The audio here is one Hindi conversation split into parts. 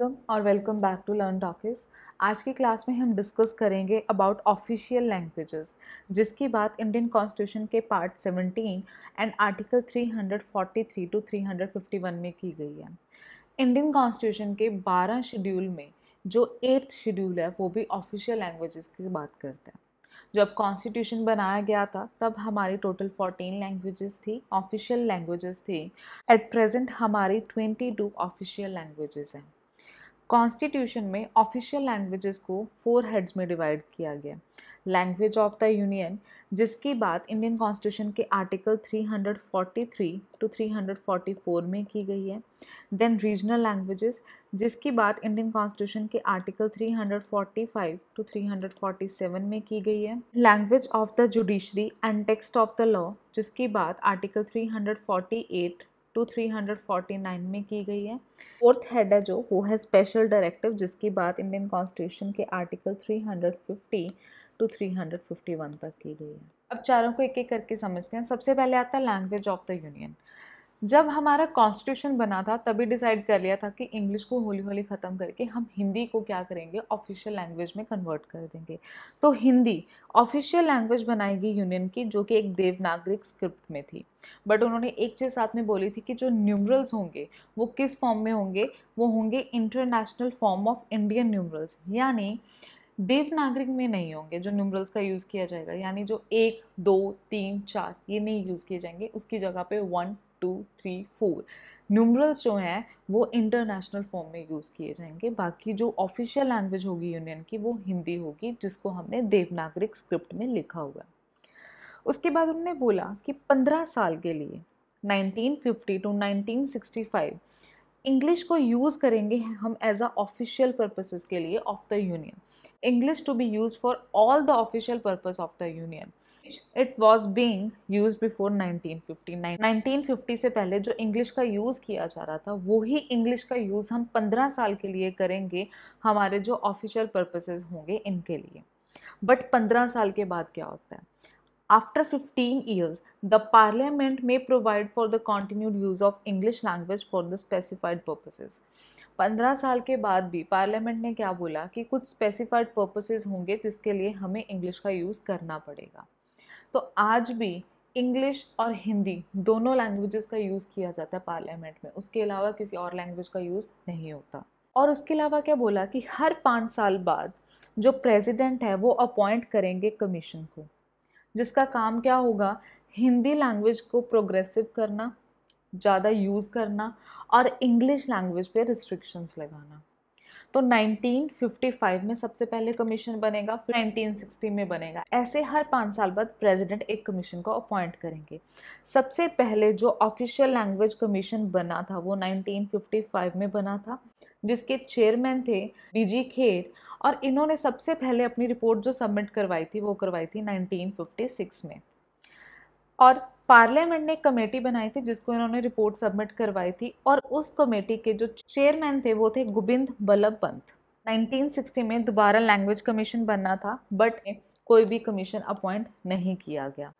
वेलकम और welcome back to Learn Talkies आज की क्लास में हम डिस्कस करेंगे अबाउट ऑफिशियल लैंग्वेजेस जिसकी बात इंडियन कॉन्स्टिट्यूशन के पार्ट 17 एंड आर्टिकल 343 टू 351 में की गई है इंडियन कॉन्स्टिट्यूशन के 12 शेड्यूल में जो एट्थ शेड्यूल है वो भी ऑफिशियल लैंग्वेजेस की बात करते हैं जब कॉन्स्टिट्यूशन बनाया गया था तब हमारी टोटल 14 लैंग्वेजेस थी ऑफिशियल लैंग्वेजेस थी एट प्रेजेंट हमारी 22 ऑफिशियल लैंग्वेजेस हैं कॉन्स्टिट्यूशन में ऑफिशियल लैंग्वेजेस को फोर हेड्स में डिवाइड किया गया लैंग्वेज ऑफ द यूनियन जिसकी बात इंडियन कॉन्स्टिट्यूशन के आर्टिकल 343 टू 344 में की गई है देन रीजनल लैंग्वेजेस जिसकी बात इंडियन कॉन्स्टिट्यूशन के आर्टिकल 345 टू 347 में की गई है language of the judiciary and text of the law जिसकी बात article 348 to three hundred forty nine में की गई है फोर्थ हेड है जो वो है स्पेशल डायरेक्टिव जिसकी बात इंडियन कॉन्स्टिट्यूशन के article three hundred fifty to three hundred fifty one तक की गई है अब चारों को एक एक करके समझते हैं सबसे पहले आता है लैंग्वेज ऑफ द यूनियन जब हमारा कॉन्स्टिट्यूशन बना था तभी डिसाइड कर लिया था कि इंग्लिश को होली होली ख़त्म करके हम हिंदी को क्या करेंगे ऑफिशियल लैंग्वेज में कन्वर्ट कर देंगे तो हिंदी ऑफिशियल लैंग्वेज बनाएगी यूनियन की जो कि एक देवनागरिक स्क्रिप्ट में थी बट उन्होंने एक चीज़ साथ में बोली थी कि जो न्यूमरल्स होंगे वो किस फॉर्म में होंगे वो होंगे international form of Indian numerals यानी देवनागरिक में नहीं होंगे जो न्यूमरल्स का यूज़ किया जाएगा यानी जो एक दो तीन चार ये नहीं यूज़ किए जाएंगे उसकी जगह पे one two three four numerals जो हैं वो इंटरनेशनल फॉर्म में यूज़ किए जाएंगे बाकी जो ऑफिशियल लैंग्वेज होगी यूनियन की वो हिंदी होगी जिसको हमने देवनागरिक स्क्रिप्ट में लिखा हुआ उसके बाद उन्होंने बोला कि पंद्रह साल के लिए 1950 टू 1965 इंग्लिश को यूज़ करेंगे हम एज अ ऑफिशियल पर्पसेस के लिए of the union English to be use for all the official purpose of the union it was being use before nineteen 1950 से पहले जो इंग्लिश का यूज़ किया जा रहा था वही इंग्लिश का यूज़ हम 15 साल के लिए करेंगे हमारे जो ऑफिशियल पर्पजेज़ होंगे इनके लिए बट 15 साल के बाद क्या होता है after 15 years the parliament may provide for the continued use of English language for the specified purposes पंद्रह साल के बाद भी पार्लियामेंट ने क्या बोला कि कुछ स्पेसिफाइड पर्पसेज होंगे जिसके लिए हमें इंग्लिश का यूज़ करना पड़ेगा तो आज भी इंग्लिश और हिंदी दोनों लैंग्वेजेस का यूज़ किया जाता है पार्लियामेंट में उसके अलावा किसी और लैंग्वेज का यूज़ नहीं होता और उसके अलावा क्या बोला कि हर पाँच साल बाद जो प्रेसिडेंट है वो अपॉइंट करेंगे कमीशन को जिसका काम क्या होगा हिंदी लैंग्वेज को प्रोग्रेसिव करना ज़्यादा यूज़ करना और इंग्लिश लैंग्वेज पे रिस्ट्रिक्शंस लगाना तो 1955 में सबसे पहले कमीशन बनेगा फिर 1960 में बनेगा ऐसे हर पाँच साल बाद प्रेसिडेंट एक कमीशन को अपॉइंट करेंगे सबसे पहले जो ऑफिशियल लैंग्वेज कमीशन बना था वो 1955 में बना था जिसके चेयरमैन थे बीजी खेर और इन्होंने सबसे पहले अपनी रिपोर्ट जो सबमिट करवाई थी वो करवाई थी 1956 में और पार्लियामेंट ने एक कमेटी बनाई थी जिसको इन्होंने रिपोर्ट सबमिट करवाई थी और उस कमेटी के जो चेयरमैन थे वो थे गोबिंद बल्लभ पंत 1960 में दोबारा लैंग्वेज कमीशन बनना था बट कोई भी कमीशन अपॉइंट नहीं किया गया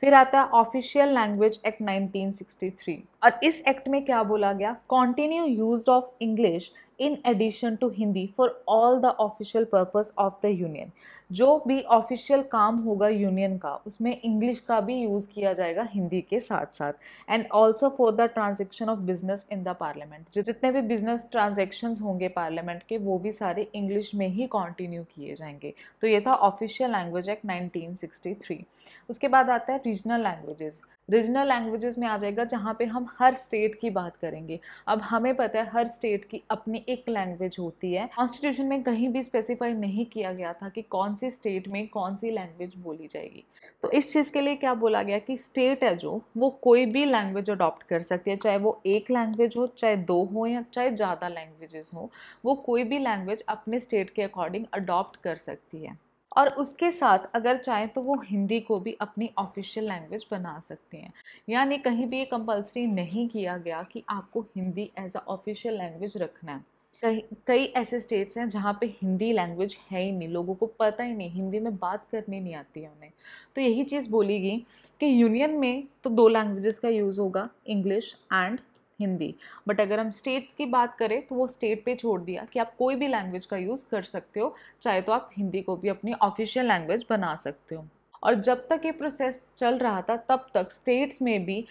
फिर आता है ऑफिशियल लैंग्वेज एक्ट 1963 और इस एक्ट में क्या बोला गया continue use of English in addition to Hindi for all the official purpose of the union जो भी ऑफिशियल काम होगा यूनियन का उसमें इंग्लिश का भी यूज़ किया जाएगा हिंदी के साथ साथ and also for the transaction of business in the parliament जो जितने भी बिजनेस ट्रांजेक्शन होंगे पार्लियामेंट के वो भी सारे इंग्लिश में ही कॉन्टिन्यू किए जाएंगे तो ये था official language act nineteen sixty three उसके बाद आता है रीजनल लैंग्वेजेस रीजनल लैंग्वेजेस में आ जाएगा जहाँ पे हम हर स्टेट की बात करेंगे अब हमें पता है हर स्टेट की अपनी एक लैंग्वेज होती है कॉन्स्टिट्यूशन में कहीं भी स्पेसिफाई नहीं किया गया था कि कौन सी स्टेट में कौन सी लैंग्वेज बोली जाएगी तो इस चीज़ के लिए क्या बोला गया कि स्टेट है जो वो कोई भी लैंग्वेज अडॉप्ट कर सकती है चाहे वो एक लैंग्वेज हो चाहे दो हो या चाहे ज़्यादा लैंग्वेजेस हो वो कोई भी लैंग्वेज अपने स्टेट के अकॉर्डिंग अडॉप्ट कर सकती है और उसके साथ अगर चाहें तो वो हिंदी को भी अपनी ऑफिशियल लैंग्वेज बना सकते हैं यानी कहीं भी ये कंपलसरी नहीं किया गया कि आपको Hindi as a official language रखना है कई कई ऐसे स्टेट्स हैं जहाँ पे हिंदी लैंग्वेज है ही नहीं लोगों को पता ही नहीं हिंदी में बात करनी नहीं आती है उन्हें तो यही चीज़ बोली गई कि यूनियन में तो दो लैंग्वेजेस का यूज़ होगा इंग्लिश एंड हिंदी बट अगर हम स्टेट्स की बात करें तो वो स्टेट पे छोड़ दिया कि आप कोई भी लैंग्वेज का यूज़ कर सकते हो चाहे तो आप हिंदी को भी अपनी ऑफिशियल लैंग्वेज बना सकते हो और जब तक ये प्रोसेस चल रहा था तब तक स्टेट्स में भी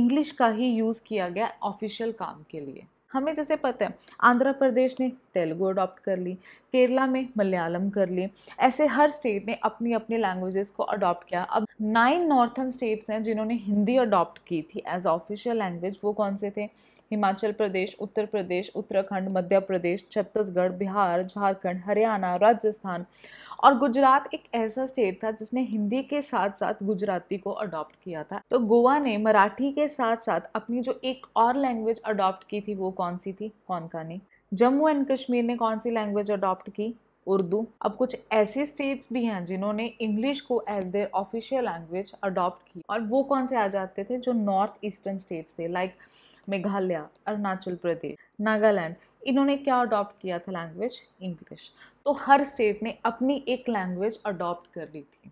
इंग्लिश का ही यूज़ किया गया ऑफिशियल काम के लिए हमें जैसे पता है आंध्र प्रदेश ने तेलुगु अडॉप्ट कर ली केरला में मलयालम कर ली ऐसे हर स्टेट ने अपनी अपनी लैंग्वेजेस को अडॉप्ट किया अब नाइन नॉर्थन स्टेट्स हैं जिन्होंने हिंदी अडॉप्ट की थी एज ऑफिशियल लैंग्वेज वो कौन से थे हिमाचल प्रदेश उत्तर प्रदेश उत्तराखंड मध्य प्रदेश छत्तीसगढ़ बिहार झारखंड हरियाणा राजस्थान और गुजरात एक ऐसा स्टेट था जिसने हिंदी के साथ साथ गुजराती को अडॉप्ट किया था तो गोवा ने मराठी के साथ साथ अपनी जो एक और लैंग्वेज अडॉप्ट की थी वो कौन सी थी कौन कानी जम्मू एंड कश्मीर ने कौन सी लैंग्वेज अडॉप्ट की उर्दू अब कुछ ऐसे स्टेट्स भी हैं जिन्होंने इंग्लिश को as their official language adopt की और वो कौन से आ जाते थे जो नॉर्थ ईस्टर्न स्टेट्स थे लाइक like, मेघालय अरुणाचल प्रदेश नागालैंड इन्होंने क्या अडॉप्ट किया था लैंग्वेज इंग्लिश तो हर स्टेट ने अपनी एक लैंग्वेज अडॉप्ट कर ली थी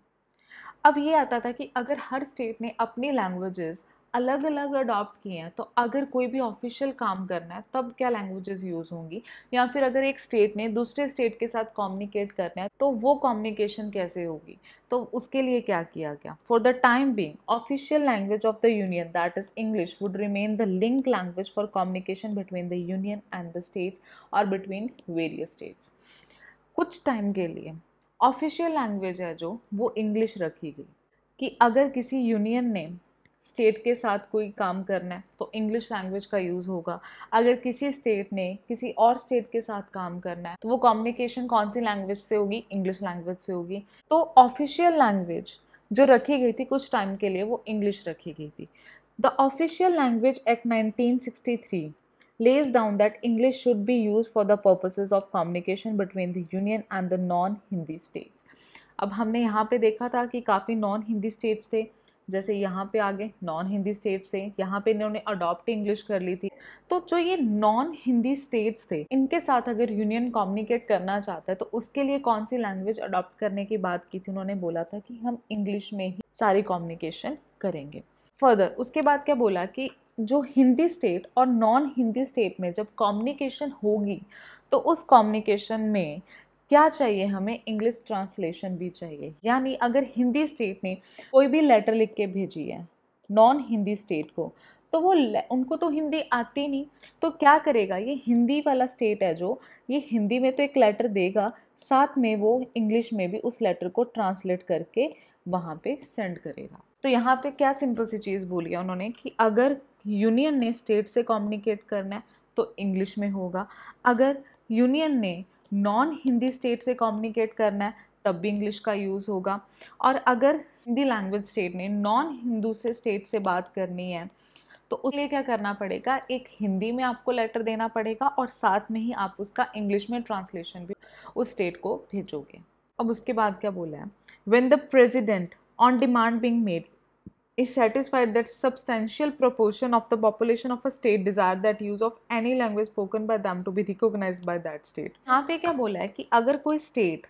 अब ये आता था कि अगर हर स्टेट ने अपनी लैंग्वेजेस अलग अलग अडॉप्ट किए हैं तो अगर कोई भी ऑफिशियल काम करना है तब क्या लैंग्वेजेस यूज़ होंगी या फिर अगर एक स्टेट ने दूसरे स्टेट के साथ कम्युनिकेट करना है तो वो कम्युनिकेशन कैसे होगी तो उसके लिए क्या किया गया for the time being official language of the union that is English would remain the link language for communication between the union and the states और बिटवीन वेरियस स्टेट्स कुछ टाइम के लिए ऑफिशियल लैंग्वेज है जो वो इंग्लिश रखी गई कि अगर किसी यूनियन ने स्टेट के साथ कोई काम करना है तो इंग्लिश लैंग्वेज का यूज़ होगा अगर किसी स्टेट ने किसी और स्टेट के साथ काम करना है तो वो कम्युनिकेशन कौन सी लैंग्वेज से होगी इंग्लिश लैंग्वेज से होगी तो ऑफिशियल लैंग्वेज जो रखी गई थी कुछ टाइम के लिए वो इंग्लिश रखी गई थी the official language act nineteen lays down that English should be use for the purposes of communication between the union and the non Hindi states अब हमने यहाँ पे देखा था कि काफ़ी नॉन हिंदी स्टेट्स थे जैसे यहाँ पे आगे नॉन हिंदी स्टेट्स थे यहाँ पे इन्होंने अडॉप्ट इंग्लिश कर ली थी तो जो ये नॉन हिंदी स्टेट्स थे इनके साथ अगर यूनियन कम्युनिकेट करना चाहता है तो उसके लिए कौन सी लैंग्वेज अडॉप्ट करने की बात की थी उन्होंने बोला था कि हम इंग्लिश में ही सारी कम्युनिकेशन करेंगे फर्दर उसके बाद क्या बोला कि जो हिंदी स्टेट और नॉन हिंदी स्टेट में जब कम्युनिकेशन होगी तो उस कम्युनिकेशन में क्या चाहिए हमें इंग्लिश ट्रांसलेशन भी चाहिए यानी अगर हिंदी स्टेट ने कोई भी लेटर लिख के भेजी है नॉन हिंदी स्टेट को तो वो उनको तो हिंदी आती नहीं तो क्या करेगा ये हिंदी वाला स्टेट है जो ये हिंदी में तो एक लेटर देगा साथ में वो इंग्लिश में भी उस लेटर को ट्रांसलेट करके वहाँ पे सेंड करेगा तो यहाँ पे क्या सिंपल सी चीज़ बोली है उन्होंने कि अगर यूनियन ने स्टेट से कम्युनिकेट करना है तो इंग्लिश में होगा अगर यूनियन ने नॉन हिंदी स्टेट से कम्युनिकेट करना है तब भी इंग्लिश का यूज़ होगा और अगर हिंदी लैंग्वेज स्टेट ने नॉन हिंदू से स्टेट से बात करनी है तो उसके लिए क्या करना पड़ेगा एक हिंदी में आपको लेटर देना पड़ेगा और साथ में ही आप उसका इंग्लिश में ट्रांसलेशन भी उस स्टेट को भेजोगे अब उसके बाद क्या बोला है when the president on demand being made is satisfied that substantial proportion of the population of a state desire that use of any language spoken by them to be recognized by that state यहाँ पे क्या बोला है कि अगर कोई state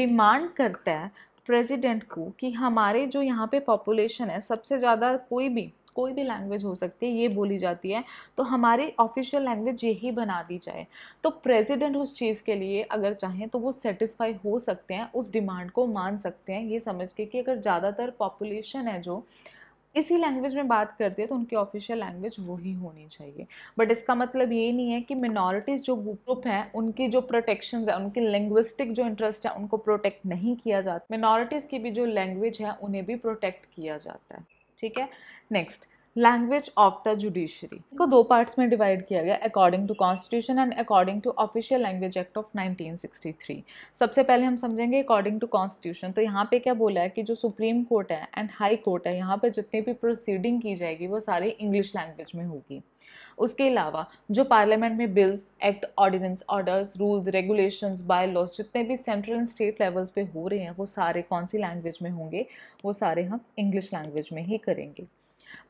demand करता है president को कि हमारे जो यहाँ पे population है सबसे ज़्यादा कोई भी कोई भी लैंग्वेज हो सकती है ये बोली जाती है तो हमारी ऑफिशियल लैंग्वेज यही बना दी जाए तो प्रेसिडेंट उस चीज़ के लिए अगर चाहें तो वो सेटिस्फाई हो सकते हैं उस डिमांड को मान सकते हैं ये समझ के कि अगर ज़्यादातर पॉपुलेशन है जो इसी लैंग्वेज में बात करती है तो उनकी ऑफिशियल लैंग्वेज वही होनी चाहिए बट इसका मतलब ये नहीं है कि मिनॉरिटीज़ जो ग्रुप हैं उनकी जो प्रोटेक्शन है उनकी लिंग्विस्टिक जो इंटरेस्ट है उनको प्रोटेक्ट नहीं किया जाता मिनॉरिटीज़ की भी जो लैंग्वेज है उन्हें भी प्रोटेक्ट किया जाता है ठीक है next language of the judiciary को दो पार्ट्स में डिवाइड किया गया according to constitution and according to official language act of 1963 सबसे पहले हम समझेंगे अकॉर्डिंग टू कॉन्स्टिट्यूशन तो यहाँ पे क्या बोला है कि जो सुप्रीम कोर्ट है एंड हाई कोर्ट है यहाँ पे जितनी भी प्रोसीडिंग की जाएगी वो सारी इंग्लिश लैंग्वेज में होगी उसके अलावा जो पार्लियामेंट में bills act ordinance orders rules regulations by laws जितने भी सेंट्रल एंड स्टेट लेवल्स पे हो रहे हैं वो सारे कौन सी लैंग्वेज में होंगे वो सारे हम इंग्लिश लैंग्वेज में ही करेंगे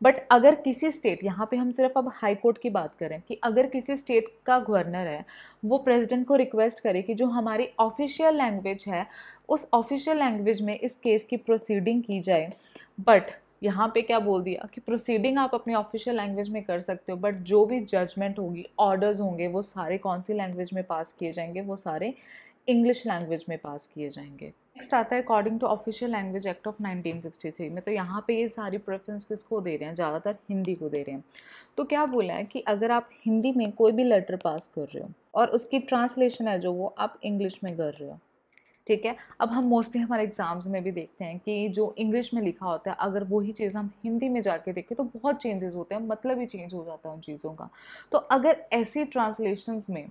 बट अगर किसी स्टेट यहाँ पे हम सिर्फ अब हाई कोर्ट की बात करें कि अगर किसी स्टेट का गवर्नर है वो प्रेसिडेंट को रिक्वेस्ट करे कि जो हमारी ऑफिशियल लैंग्वेज है उस ऑफिशियल लैंग्वेज में इस केस की प्रोसीडिंग की जाए बट यहाँ पे क्या बोल दिया कि प्रोसीडिंग आप अपने ऑफिशियल लैंग्वेज में कर सकते हो बट जो भी जजमेंट होगी ऑर्डर्स होंगे वो सारे कौन सी लैंग्वेज में पास किए जाएंगे वो सारे इंग्लिश लैंग्वेज में पास किए जाएंगे नेक्स्ट आता है according to official language act of 1963 में तो यहाँ पे ये सारी प्रेफरेंस किसको दे रहे हैं ज़्यादातर हिंदी को दे रहे हैं तो क्या बोला है कि अगर आप हिंदी में कोई भी लेटर पास कर रहे हो और उसकी ट्रांसलेशन है जो वो आप इंग्लिश में कर रहे हो ठीक है अब हम मोस्टली हमारे एग्ज़ाम्स में भी देखते हैं कि जो इंग्लिश में लिखा होता है अगर वही चीज़ हम हिंदी में जाके देखें तो बहुत चेंजेस होते हैं मतलब ही चेंज हो जाता है उन चीज़ों का तो अगर ऐसी ट्रांसलेशंस में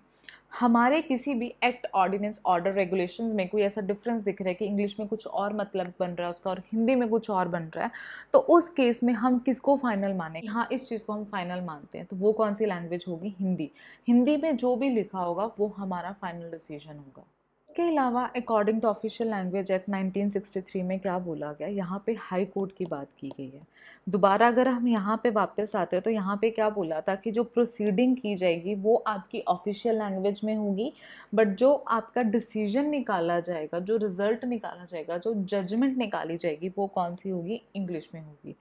हमारे किसी भी एक्ट ऑर्डिनेंस ऑर्डर रेगुलेशन में कोई ऐसा डिफरेंस दिख रहा है कि इंग्लिश में कुछ और मतलब बन रहा है उसका और हिंदी में कुछ और बन रहा है तो उस केस में हम किसको फाइनल माने हाँ इस चीज़ को हम फाइनल मानते हैं तो वो कौन सी लैंग्वेज होगी हिंदी हिंदी में जो भी लिखा होगा वो हमारा फाइनल डिसीजन होगा इसके अलावा according to official language act 1963 में क्या बोला गया यहाँ पे हाई कोर्ट की बात की गई है दोबारा अगर हम यहाँ पे वापस आते हैं तो यहाँ पे क्या बोला था कि जो प्रोसीडिंग की जाएगी वो आपकी ऑफिशियल लैंग्वेज में होगी बट जो आपका डिसीजन निकाला जाएगा जो रिज़ल्ट निकाला जाएगा जो जजमेंट निकाली जाएगी वो कौन सी होगी इंग्लिश में होगी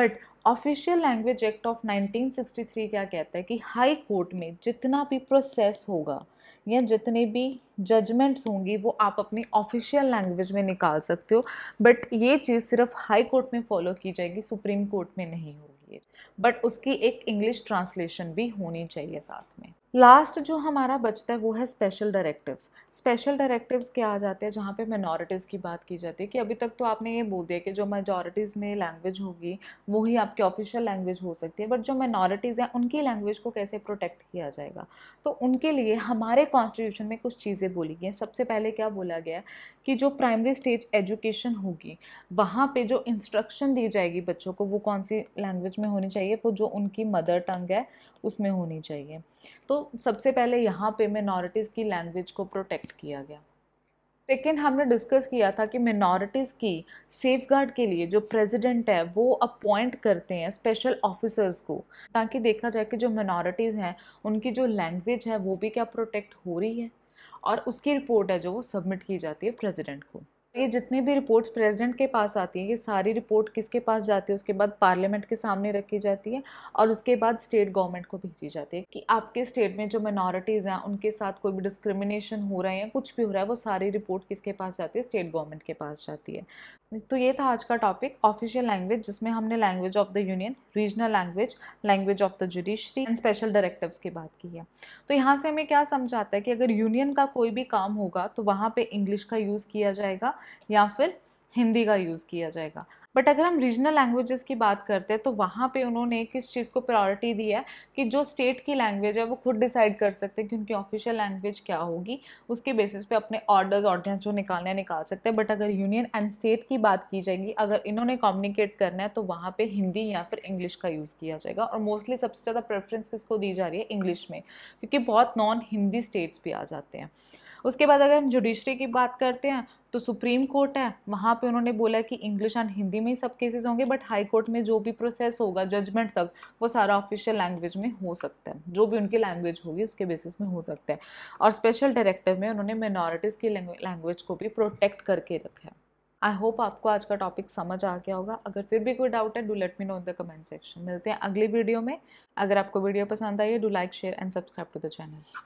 but official language act of 1963 क्या कहता है कि हाई कोर्ट में जितना भी प्रोसेस होगा या जितने भी जजमेंट्स होंगी वो आप अपनी ऑफिशियल लैंग्वेज में निकाल सकते हो बट ये चीज़ सिर्फ हाई कोर्ट में फॉलो की जाएगी सुप्रीम कोर्ट में नहीं होगी बट उसकी एक इंग्लिश ट्रांसलेशन भी होनी चाहिए साथ में लास्ट जो हमारा बचता है वो है स्पेशल डायरेक्टिव्स स्पेशल डायरेक्टिव्स क्या आ जाते हैं जहाँ पे मिनॉरिटीज़ की बात की जाती है कि अभी तक तो आपने ये बोल दिया कि जो मेजोरिटीज़ में लैंग्वेज होगी वो ही आपकी ऑफिशियल लैंग्वेज हो सकती है बट जो मिनोरिटीज़ हैं उनकी लैंग्वेज को कैसे प्रोटेक्ट किया जाएगा तो उनके लिए हमारे कॉन्स्टिट्यूशन में कुछ चीज़ें बोली गई हैं सबसे पहले क्या बोला गया कि जो प्राइमरी स्टेज एजुकेशन होगी वहाँ पर जो इंस्ट्रक्शन दी जाएगी बच्चों को वो कौन सी लैंग्वेज में होनी चाहिए वो जो उनकी मदर टंग है उसमें होनी चाहिए तो सबसे पहले यहाँ पे मिनॉरिटीज़ की लैंग्वेज को प्रोटेक्ट किया गया सेकेंड हमने डिस्कस किया था कि मिनॉरिटीज़ की सेफ गार्ड के लिए जो प्रेसिडेंट है वो अपॉइंट करते हैं स्पेशल ऑफिसर्स को ताकि देखा जाए कि जो मिनॉरिटीज़ हैं उनकी जो लैंग्वेज है वो भी क्या प्रोटेक्ट हो रही है और उसकी रिपोर्ट है जो वो सबमिट की जाती है प्रेसिडेंट को ये जितनी भी रिपोर्ट्स प्रेसिडेंट के पास आती हैं ये सारी रिपोर्ट किसके पास जाती है उसके बाद पार्लियामेंट के सामने रखी जाती है और उसके बाद स्टेट गवर्नमेंट को भेजी जाती है कि आपके स्टेट में जो माइनॉरिटीज़ हैं उनके साथ कोई भी डिस्क्रिमिनेशन हो रहा है या कुछ भी हो रहा है वो सारी रिपोर्ट किसके पास जाती है स्टेट गवर्नमेंट के पास जाती है तो ये था आज का टॉपिक ऑफिशियल लैंग्वेज जिसमें हमने language of the union regional language language of the judiciary and special directives की बात की है तो यहाँ से हमें क्या समझाता है कि अगर यूनियन का कोई भी काम होगा तो वहाँ पर इंग्लिश का यूज़ किया जाएगा या फिर हिंदी का यूज़ किया जाएगा बट अगर हम रीजनल लैंग्वेजेस की बात करते हैं तो वहाँ पे उन्होंने किस चीज़ को प्रायोरिटी दी है कि जो स्टेट की लैंग्वेज है वो खुद डिसाइड कर सकते हैं कि उनकी ऑफिशियल लैंग्वेज क्या होगी उसके बेसिस पे अपने ऑर्डर्स ऑर्डिनेंस जो निकालने निकाल सकते हैं बट अगर यूनियन एंड स्टेट की बात की जाएगी अगर इन्होंने कम्युनिकेट करना है तो वहाँ पर हिंदी या फिर इंग्लिश का यूज़ किया जाएगा और मोस्टली सबसे ज़्यादा प्रेफरेंस किसको दी जा रही है इंग्लिश में क्योंकि बहुत नॉन हिंदी स्टेट्स भी आ जाते हैं उसके बाद अगर हम जुडिशरी की बात करते हैं तो सुप्रीम कोर्ट है वहाँ पे उन्होंने बोला कि इंग्लिश एंड हिंदी में ही सब केसेस होंगे बट हाई कोर्ट में जो भी प्रोसेस होगा जजमेंट तक वो सारा ऑफिशियल लैंग्वेज में हो सकता है जो भी उनकी लैंग्वेज होगी उसके बेसिस में हो सकता है और स्पेशल डायरेक्टिव में उन्होंने मिनॉरिटीज़ की लैंग्वेज को भी प्रोटेक्ट करके रखा है आई होप आपको आज का टॉपिक समझ आ गया होगा अगर फिर भी कोई डाउट है do let me know in the comment section मिलते हैं अगली वीडियो में अगर आपको वीडियो पसंद आई है do like share and subscribe to the channel